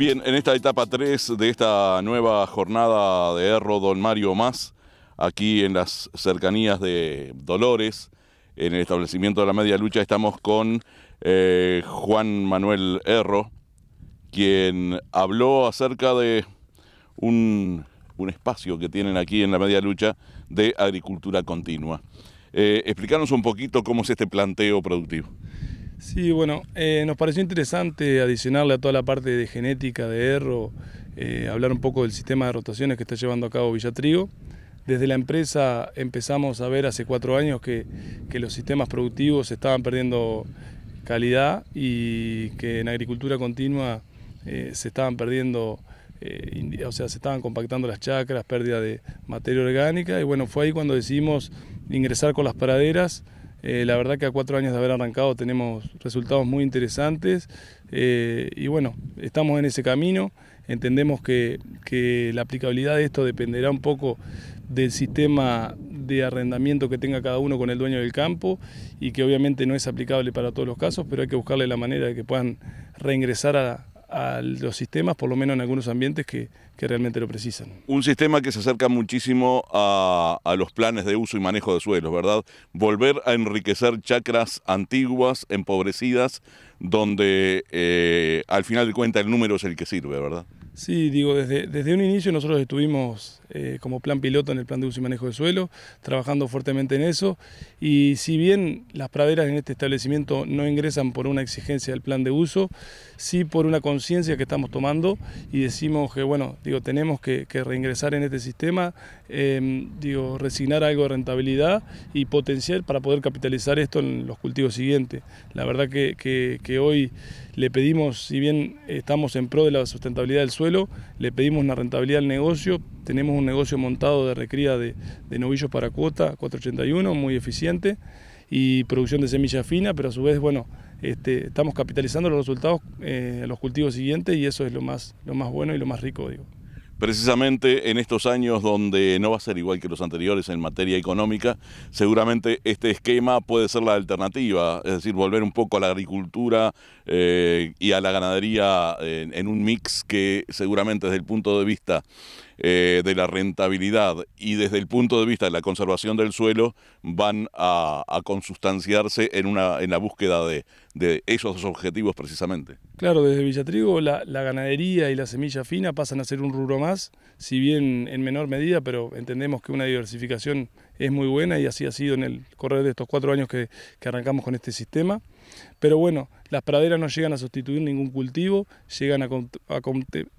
Bien, en esta etapa 3 de esta nueva jornada de Erro Don Mario Más, aquí en las cercanías de Dolores, en el establecimiento de la media lucha, estamos con eh, Juan Manuel Erro, quien habló acerca de un, espacio que tienen aquí en la media lucha de agricultura continua. Eh, un poquito cómo es este planteo productivo. Sí, bueno, eh, nos pareció interesante adicionarle a toda la parte de genética de Erro, eh, hablar un poco del sistema de rotaciones que está llevando a cabo Villatrigo. Desde la empresa empezamos a ver hace cuatro años que, los sistemas productivos estaban perdiendo calidad y que en agricultura continua eh, se estaban perdiendo, o sea, se estaban compactando las chacras, pérdida de materia orgánica, y bueno, fue ahí cuando decidimos ingresar con las praderas eh, la verdad que a cuatro años de haber arrancado tenemos resultados muy interesantes eh, y bueno, estamos en ese camino. Entendemos que, la aplicabilidad de esto dependerá un poco del sistema de arrendamiento que tenga cada uno con el dueño del campo y que obviamente no es aplicable para todos los casos, pero hay que buscarle la manera de que puedan reingresar a los sistemas, por lo menos en algunos ambientes que, que realmente lo precisan. Un sistema que se acerca muchísimo a, los planes de uso y manejo de suelos, ¿verdad? Volver a enriquecer chacras antiguas, empobrecidas, donde eh, al final de cuentas el número es el que sirve, ¿verdad? Sí, digo, desde, desde un inicio nosotros estuvimos eh, como plan piloto en el plan de uso y manejo de suelo, trabajando fuertemente en eso, y si bien las praderas en este establecimiento no ingresan por una exigencia del plan de uso, sí por una conciencia que estamos tomando y decimos que, bueno, tenemos que, reingresar en este sistema, em, resignar algo de rentabilidad y potencial para poder capitalizar esto en los cultivos siguientes. La verdad que, hoy le pedimos, si bien estamos en pro de la sustentabilidad del suelo, le pedimos una rentabilidad al negocio, tenemos un negocio montado de recría de, novillos para cuota, 481, muy eficiente, y producción de semilla fina, pero a su vez, bueno, este, estamos capitalizando los resultados en eh, los cultivos siguientes y eso es lo más, lo más bueno y lo más rico, digo precisamente en estos años donde no va a ser igual que los anteriores en materia económica, seguramente este esquema puede ser la alternativa, es decir, volver un poco a la agricultura eh, y a la ganadería eh, en, un mix que seguramente desde el punto de vista eh, de la rentabilidad y desde el punto de vista de la conservación del suelo van a, a consustanciarse en, una, en la búsqueda de, de esos dos objetivos precisamente. Claro, desde Villatrigo la, ganadería y la semilla fina pasan a ser un rubro más, si bien en menor medida, pero entendemos que una diversificación es muy buena y así ha sido en el correr de estos cuatro años que, arrancamos con este sistema. Pero bueno, las praderas no llegan a sustituir ningún cultivo, llegan a,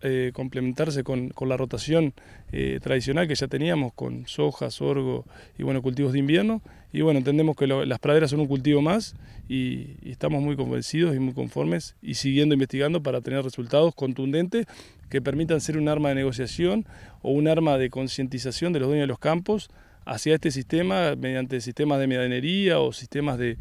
eh, complementarse con, la rotación eh, tradicional que ya teníamos con soja, sorgo y bueno, cultivos de invierno. Y bueno, entendemos que las praderas son un cultivo más y estamos muy convencidos y muy conformes y siguiendo investigando para tener resultados contundentes que permitan ser un arma de negociación o un arma de concientización de los dueños de los campos hacia este sistema mediante sistemas de medianería o sistemas de,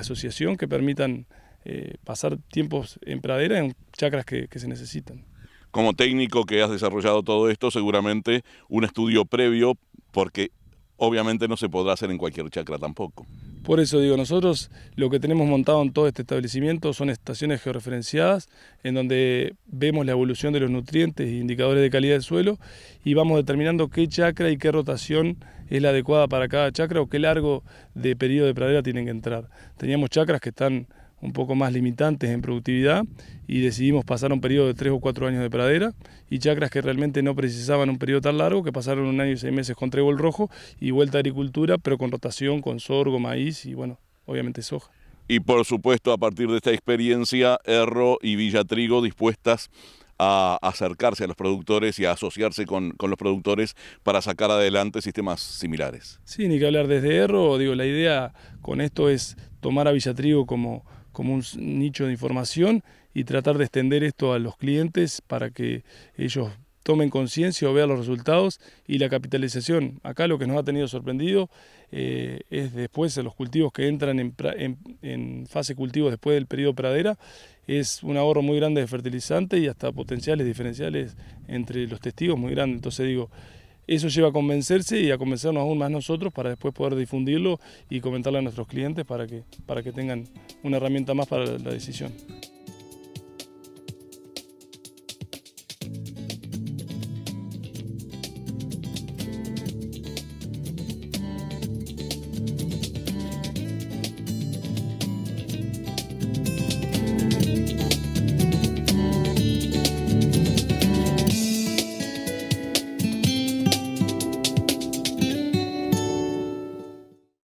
asociación que permitan eh, pasar tiempos en pradera en chacras que, que se necesitan. Como técnico que has desarrollado todo esto, seguramente un estudio previo, porque obviamente no se podrá hacer en cualquier chacra tampoco. Por eso digo, nosotros lo que tenemos montado en todo este establecimiento son estaciones georreferenciadas en donde vemos la evolución de los nutrientes e indicadores de calidad del suelo y vamos determinando qué chacra y qué rotación es la adecuada para cada chacra o qué largo de periodo de pradera tienen que entrar. Teníamos chacras que están un poco más limitantes en productividad y decidimos pasar un periodo de 3 o 4 años de pradera y chacras que realmente no precisaban un periodo tan largo, que pasaron un año y 6 meses con trébol rojo y vuelta a agricultura, pero con rotación, con sorgo, maíz y bueno, obviamente soja. Y por supuesto, a partir de esta experiencia, Erro y Villa Trigo dispuestas a acercarse a los productores y a asociarse con, con, los productores para sacar adelante sistemas similares. Sí, ni que hablar desde Erro, digo, la idea con esto es tomar a Villatrigo como como un nicho de información y tratar de extender esto a los clientes para que ellos tomen conciencia o vean los resultados y la capitalización. Acá lo que nos ha tenido sorprendido eh, es después de los cultivos que entran en, en fase cultivo después del periodo pradera, es un ahorro muy grande de fertilizante y hasta potenciales diferenciales entre los testigos muy grandes. Entonces digo, eso lleva a convencerse y a convencernos aún más nosotros para después poder difundirlo y comentarlo a nuestros clientes para que, para que tengan una herramienta más para la decisión.